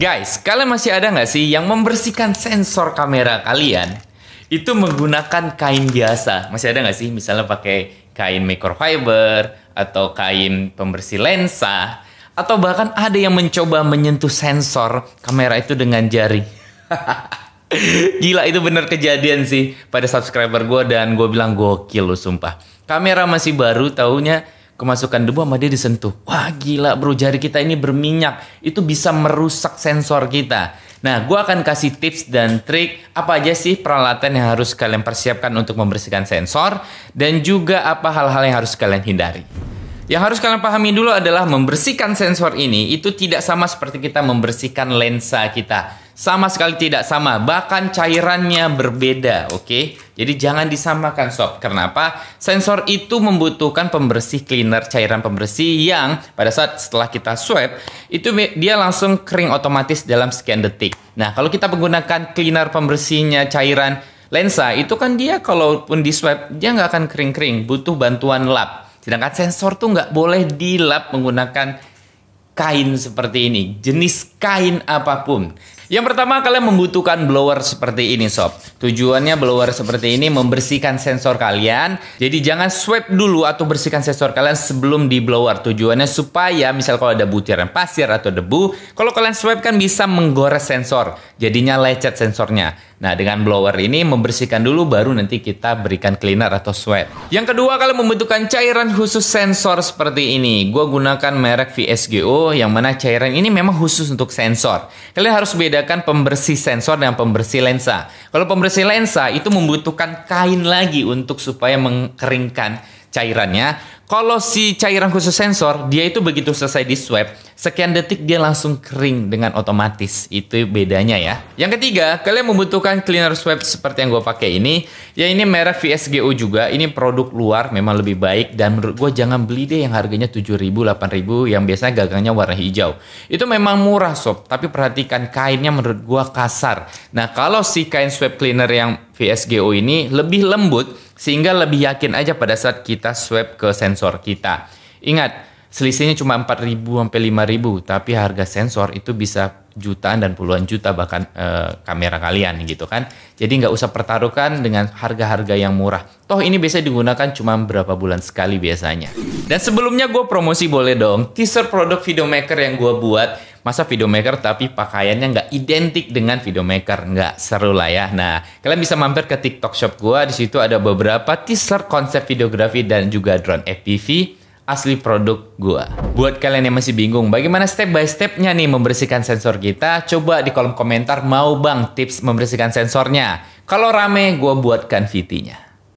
Guys, kalian masih ada nggak sih yang membersihkan sensor kamera kalian itu menggunakan kain biasa? Masih ada nggak sih misalnya pakai kain microfiber atau kain pembersih lensa atau bahkan ada yang mencoba menyentuh sensor kamera itu dengan jari. Gila itu bener kejadian sih pada subscriber gue dan gue bilang gokil loh sumpah. Kamera masih baru taunya kemasukan debu sama dia disentuh. Wah gila bro jari kita ini berminyak. Itu bisa merusak sensor kita. Nah gue akan kasih tips dan trik apa aja sih peralatan yang harus kalian persiapkan untuk membersihkan sensor. Dan juga apa hal-hal yang harus kalian hindari. Yang harus kalian pahami dulu adalah membersihkan sensor ini itu tidak sama seperti kita membersihkan lensa kita sama sekali tidak sama, bahkan cairannya berbeda, oke? Okay? Jadi jangan disamakan sob. Kenapa? Sensor itu membutuhkan pembersih cleaner cairan pembersih yang pada saat setelah kita swab itu dia langsung kering otomatis dalam sekian detik. Nah, kalau kita menggunakan cleaner pembersihnya cairan lensa itu kan dia kalaupun di swab dia nggak akan kering-kering, butuh bantuan lap. Sedangkan sensor tuh nggak boleh dilap menggunakan kain seperti ini, jenis kain apapun. Yang pertama kalian membutuhkan blower seperti ini sob. Tujuannya blower seperti ini membersihkan sensor kalian. Jadi jangan swipe dulu atau bersihkan sensor kalian sebelum di blower. Tujuannya supaya misal kalau ada butiran pasir atau debu, kalau kalian swipe kan bisa menggores sensor. Jadinya lecet sensornya. Nah, dengan blower ini membersihkan dulu baru nanti kita berikan cleaner atau swipe. Yang kedua kalian membutuhkan cairan khusus sensor seperti ini. Gue gunakan merek VSGO yang mana cairan ini memang khusus untuk sensor. Kalian harus beda membedakan pembersih sensor dan pembersih lensa. Kalau pembersih lensa itu membutuhkan kain lagi untuk supaya mengeringkan cairannya. Kalau si cairan khusus sensor, dia itu begitu selesai di swab, sekian detik dia langsung kering dengan otomatis. Itu bedanya ya. Yang ketiga, kalian membutuhkan cleaner swab seperti yang gue pakai ini. Ya ini merek VSGO juga. Ini produk luar memang lebih baik dan menurut gue jangan beli deh yang harganya 7.000, 8.000 yang biasanya gagangnya warna hijau. Itu memang murah sob, tapi perhatikan kainnya menurut gue kasar. Nah, kalau si kain swab cleaner yang VSGO ini lebih lembut sehingga lebih yakin aja pada saat kita swab ke sensor sensor kita. Ingat, selisihnya cuma 4.000 sampai 5.000, tapi harga sensor itu bisa jutaan dan puluhan juta bahkan e, kamera kalian gitu kan. Jadi nggak usah pertaruhkan dengan harga-harga yang murah. Toh ini bisa digunakan cuma berapa bulan sekali biasanya. Dan sebelumnya gue promosi boleh dong teaser produk videomaker yang gue buat masa videomaker tapi pakaiannya nggak identik dengan videomaker nggak seru lah ya nah kalian bisa mampir ke TikTok shop gua di situ ada beberapa teaser konsep videografi dan juga drone FPV asli produk gua. Buat kalian yang masih bingung bagaimana step by stepnya nih membersihkan sensor kita, coba di kolom komentar mau bang tips membersihkan sensornya. Kalau rame, gua buatkan VT-nya.